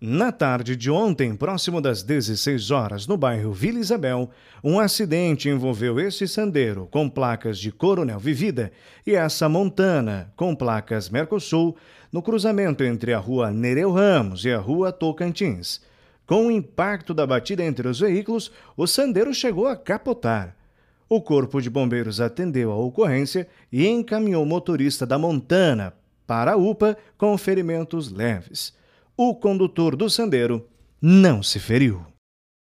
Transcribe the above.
Na tarde de ontem, próximo das 16 horas, no bairro Vila Isabel, um acidente envolveu esse sandeiro com placas de Coronel Vivida e essa Montana com placas Mercosul no cruzamento entre a rua Nereu Ramos e a rua Tocantins. Com o impacto da batida entre os veículos, o sandeiro chegou a capotar. O Corpo de Bombeiros atendeu a ocorrência e encaminhou o motorista da Montana para a UPA com ferimentos leves o condutor do sandeiro não se feriu.